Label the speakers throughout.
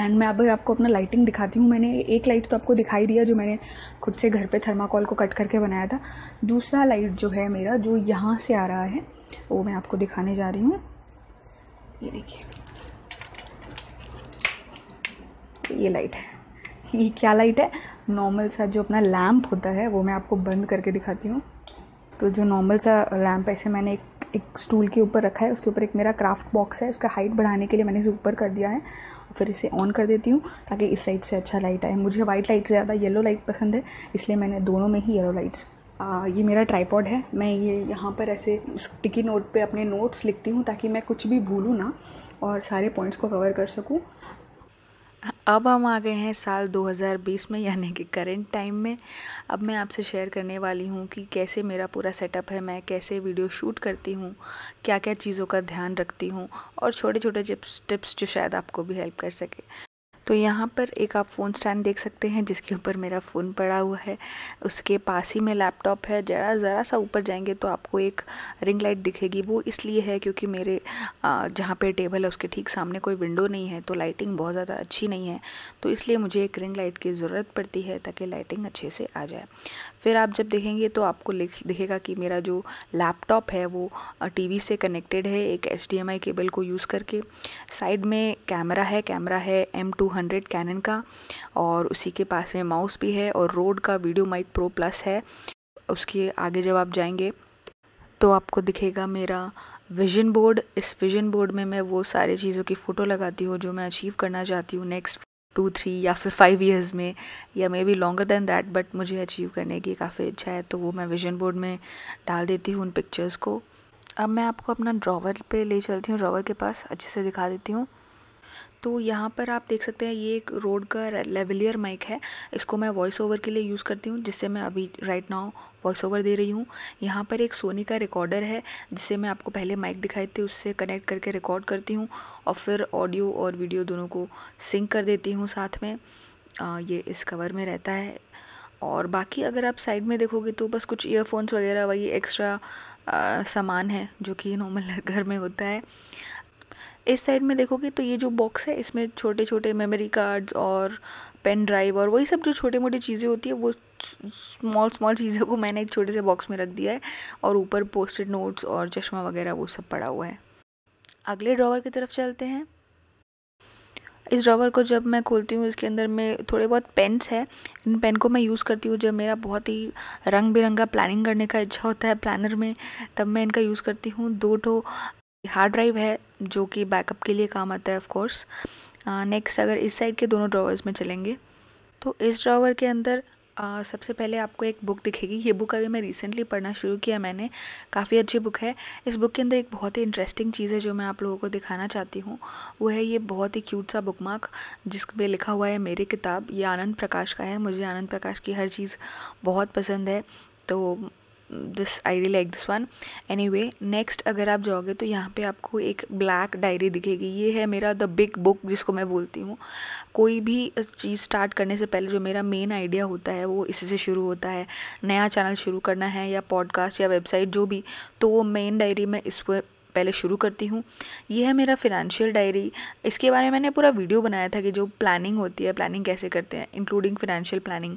Speaker 1: and मैं अब आपको अपना लाइटिंग दिखाती हूँ मैंने एक लाइट तो आपको दिखाई दिया जो मैंने खुद से घर पे थर्माकोल को कट करके बनाया था दूसरा लाइट जो है मेरा जो यहाँ से आ रहा है वो मैं आपको दिखाने जा रही हूँ ये देखिए ये लाइट है ये क्या लाइट है नॉर्मल सा जो अपना लैम्प होता है वो मैं आपको बंद करके दिखाती हूँ तो जो नॉर्मल सा लैम्प ऐसे मैंने एक एक स्टूल के ऊपर रखा है उसके ऊपर एक मेरा क्राफ्ट बॉक्स है उसका हाइट बढ़ाने के लिए मैंने इसे ऊपर कर दिया है फिर इसे ऑन कर देती हूँ ताकि इस साइड से अच्छा लाइट आए मुझे वाइट लाइट से ज़्यादा येलो लाइट पसंद है इसलिए मैंने दोनों में ही येलो लाइट्स आ, ये मेरा ट्राईपॉड है मैं ये यहाँ पर ऐसे स्टिकी नोट पे अपने नोट्स लिखती हूँ ताकि मैं कुछ भी भूलूँ ना और सारे पॉइंट्स को कवर कर सकूँ अब हम आ गए हैं साल 2020 में यानी कि करेंट टाइम में अब मैं आपसे शेयर करने वाली हूँ कि कैसे मेरा पूरा सेटअप है मैं कैसे वीडियो शूट करती हूँ क्या क्या चीज़ों का ध्यान रखती हूँ और छोटे छोटे टिप्स टिप्स जो शायद आपको भी हेल्प कर सके तो यहाँ पर एक आप फ़ोन स्टैंड देख सकते हैं जिसके ऊपर मेरा फ़ोन पड़ा हुआ है उसके पास ही में लैपटॉप है ज़रा ज़रा सा ऊपर जाएंगे तो आपको एक रिंग लाइट दिखेगी वो इसलिए है क्योंकि मेरे जहाँ पर टेबल है उसके ठीक सामने कोई विंडो नहीं है तो लाइटिंग बहुत ज़्यादा अच्छी नहीं है तो इसलिए मुझे एक रिंग लाइट की ज़रूरत पड़ती है ताकि लाइटिंग अच्छे से आ जाए फिर आप जब देखेंगे तो आपको दिखेगा कि मेरा जो लैपटॉप है वो टीवी से कनेक्टेड है एक एच केबल को यूज़ करके साइड में कैमरा है कैमरा है एम टू हंड्रेड कैनन का और उसी के पास में माउस भी है और रोड का वीडियो माइक प्रो प्लस है उसके आगे जब आप जाएंगे तो आपको दिखेगा मेरा विजन बोर्ड इस विजन बोर्ड में मैं वो सारी चीज़ों की फ़ोटो लगाती हूँ जो मैं अचीव करना चाहती हूँ नेक्स्ट टू थ्री या फिर फाइव ईयर्स में या maybe longer than that but मुझे अचीव करने की काफ़ी इच्छा है तो वो मैं विजन बोर्ड में डाल देती हूँ उन पिक्चर्स को अब मैं आपको अपना ड्रॉवर पे ले चलती हूँ ड्रॉवर के पास अच्छे से दिखा देती हूँ तो यहाँ पर आप देख सकते हैं ये एक रोड का लेवलियर माइक है इसको मैं वॉइस ओवर के लिए यूज़ करती हूँ जिससे मैं अभी राइट नाउ वॉइस ओवर दे रही हूँ यहाँ पर एक सोनी का रिकॉर्डर है जिससे मैं आपको पहले माइक दिखाई थी उससे कनेक्ट करके रिकॉर्ड करती हूँ और फिर ऑडियो और वीडियो दोनों को सिंक कर देती हूँ साथ में आ, ये इस कवर में रहता है और बाकी अगर आप साइड में देखोगे तो बस कुछ ईयरफोन्स वगैरह वही एक्स्ट्रा सामान है जो कि नॉर्मल घर में होता है इस साइड में देखोगे तो ये जो बॉक्स है इसमें छोटे छोटे मेमोरी कार्ड्स और पेन ड्राइव और वही सब जो छोटी मोटी चीज़ें होती है वो स्मॉल स्मॉल चीज़ों को मैंने एक छोटे से बॉक्स में रख दिया है और ऊपर पोस्टेड नोट्स और चश्मा वगैरह वो सब पड़ा हुआ है अगले ड्रॉवर की तरफ चलते हैं इस ड्रॉवर को जब मैं खोलती हूँ इसके अंदर में थोड़े बहुत पेन्स हैं इन पेन को मैं यूज़ करती हूँ जब मेरा बहुत ही रंग बिरंगा प्लानिंग करने का इच्छा होता है प्लानर में तब मैं इनका यूज़ करती हूँ दो ठो हार्ड ड्राइव है जो कि बैकअप के लिए काम आता है ऑफ कोर्स नेक्स्ट अगर इस साइड के दोनों ड्रॉवर्स में चलेंगे तो इस ड्रॉवर के अंदर आ, सबसे पहले आपको एक बुक दिखेगी ये बुक अभी मैं रिसेंटली पढ़ना शुरू किया मैंने काफ़ी अच्छी बुक है इस बुक के अंदर एक बहुत ही इंटरेस्टिंग चीज़ है जो मैं आप लोगों को दिखाना चाहती हूँ वो है ये बहुत ही क्यूट सा बुक मार्क जिस पे लिखा हुआ है मेरी किताब ये आनंद प्रकाश का है मुझे आनंद प्रकाश की हर चीज़ बहुत पसंद है तो this I really like this one anyway next अगर आप जाओगे तो यहाँ पे आपको एक ब्लैक डायरी दिखेगी ये है मेरा द बिग बुक जिसको मैं बोलती हूँ कोई भी चीज़ स्टार्ट करने से पहले जो मेरा मेन आइडिया होता है वो इसी से शुरू होता है नया चैनल शुरू करना है या पॉडकास्ट या वेबसाइट जो भी तो वो मेन डायरी में इस पहले शुरू करती हूँ ये है मेरा फिनेंशियल डायरी इसके बारे में मैंने पूरा वीडियो बनाया था कि जो प्लानिंग होती है प्लानिंग कैसे करते हैं इंक्लूडिंग फिनेंशियल प्लानिंग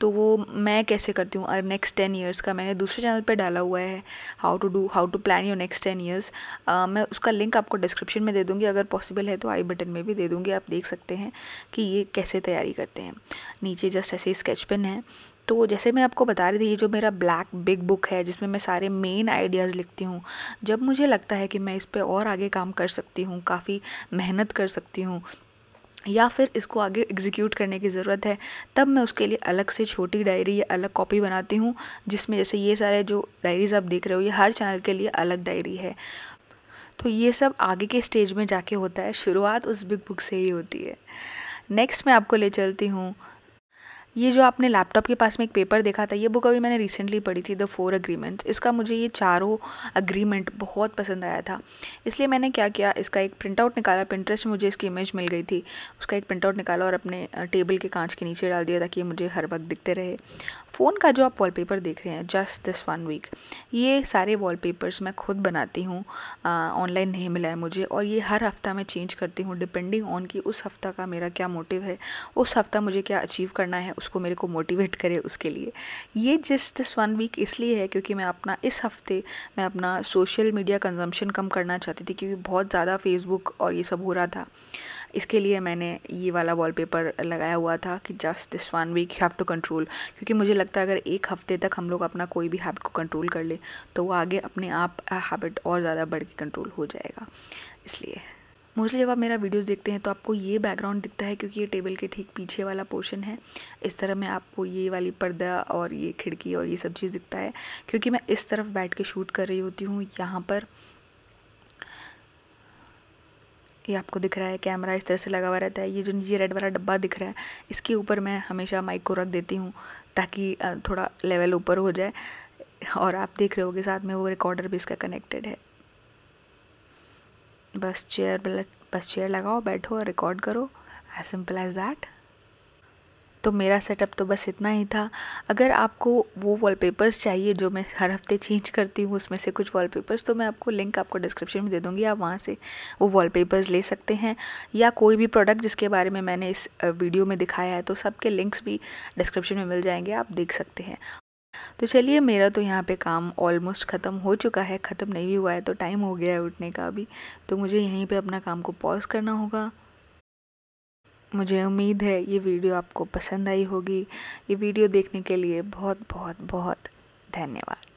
Speaker 1: तो वो मैं कैसे करती हूँ और नेक्स्ट टेन ईयर्स का मैंने दूसरे चैनल पर डाला हुआ है how to do how to plan your next ten years मैं उसका लिंक आपको डिस्क्रिप्शन में दे दूँगी अगर पॉसिबल है तो आई बटन में भी दे दूँगी आप देख सकते हैं कि ये कैसे तैयारी करते हैं नीचे जस्ट ऐसे स्केच पेन है तो जैसे मैं आपको बता रही थी ये जो मेरा ब्लैक बिग बुक है जिसमें मैं सारे मेन आइडियाज़ लिखती हूँ जब मुझे लगता है कि मैं इस पर और आगे काम कर सकती हूँ काफ़ी मेहनत कर सकती हूँ या फिर इसको आगे एग्जीक्यूट करने की ज़रूरत है तब मैं उसके लिए अलग से छोटी डायरी या अलग कॉपी बनाती हूँ जिसमें जैसे ये सारे जो डायरीज़ आप देख रहे हो ये हर चैनल के लिए अलग डायरी है तो ये सब आगे के स्टेज में जाके होता है शुरुआत उस बिग बुक से ही होती है नेक्स्ट मैं आपको ले चलती हूँ ये जो आपने लैपटॉप के पास में एक पेपर देखा था ये बुक अभी मैंने रिसेंटली पढ़ी थी द फोर अग्रीमेंट इसका मुझे ये चारों अग्रीमेंट बहुत पसंद आया था इसलिए मैंने क्या किया इसका एक प्रिंट आउट निकाला प्रिंटरेस्ट में मुझे इसकी इमेज मिल गई थी उसका एक प्रिंट आउट निकाला और अपने टेबल के कांच के नीचे डाल दिया ताकि ये मुझे हर वक्त दिखते रहे फ़ोन का जो आप वॉलपेपर देख रहे हैं जस्ट दिस वन वीक ये सारे वॉलपेपर्स मैं खुद बनाती हूँ ऑनलाइन नहीं मिला है मुझे और ये हर हफ्ता मैं चेंज करती हूँ डिपेंडिंग ऑन कि उस हफ्ता का मेरा क्या मोटिव है उस हफ्ता मुझे क्या अचीव करना है उसको मेरे को मोटिवेट करे उसके लिए ये जस्ट दिस वन वीक इसलिए है क्योंकि मैं अपना इस हफ्ते मैं अपना सोशल मीडिया कंजम्पशन कम करना चाहती थी क्योंकि बहुत ज़्यादा फेसबुक और ये सब हो रहा था इसके लिए मैंने ये वाला वॉलपेपर लगाया हुआ था कि just this one week you have to control क्योंकि मुझे लगता है अगर एक हफ्ते तक हम लोग अपना कोई भी हैबिट को कंट्रोल कर ले तो वो आगे अपने आप हैबिट और ज़्यादा बढ़ के कंट्रोल हो जाएगा इसलिए मोस्टली जब आप मेरा वीडियोस देखते हैं तो आपको ये बैकग्राउंड दिखता है क्योंकि ये टेबल के ठीक पीछे वाला पोर्शन है इस तरह में आपको ये वाली पर्दा और ये खिड़की और ये सब चीज़ दिखता है क्योंकि मैं इस तरफ बैठ के शूट कर रही होती हूँ यहाँ पर ये आपको दिख रहा है कैमरा इस तरह से लगा हुआ रहता है ये जो नीचे रेड वाला डब्बा दिख रहा है इसके ऊपर मैं हमेशा माइक को रख देती हूँ ताकि थोड़ा लेवल ऊपर हो जाए और आप देख रहे हो कि साथ में वो रिकॉर्डर भी इसका कनेक्टेड है बस चेयर बस चेयर लगाओ बैठो और रिकॉर्ड करो एज सिंपल एज दैट तो मेरा सेटअप तो बस इतना ही था अगर आपको वो वॉलपेपर्स चाहिए जो मैं हर हफ्ते चेंज करती हूँ उसमें से कुछ वॉलपेपर्स तो मैं आपको लिंक आपको डिस्क्रिप्शन में दे दूँगी आप वहाँ से वो वॉलपेपर्स ले सकते हैं या कोई भी प्रोडक्ट जिसके बारे में मैंने इस वीडियो में दिखाया है तो सबके लिंक्स भी डिस्क्रिप्शन में मिल जाएंगे आप देख सकते हैं तो चलिए मेरा तो यहाँ पे काम ऑलमोस्ट ख़त्म हो चुका है ख़त्म नहीं भी हुआ है तो टाइम हो गया है उठने का अभी तो मुझे यहीं पे अपना काम को पॉज करना होगा मुझे उम्मीद है ये वीडियो आपको पसंद आई होगी ये वीडियो देखने के लिए बहुत बहुत बहुत धन्यवाद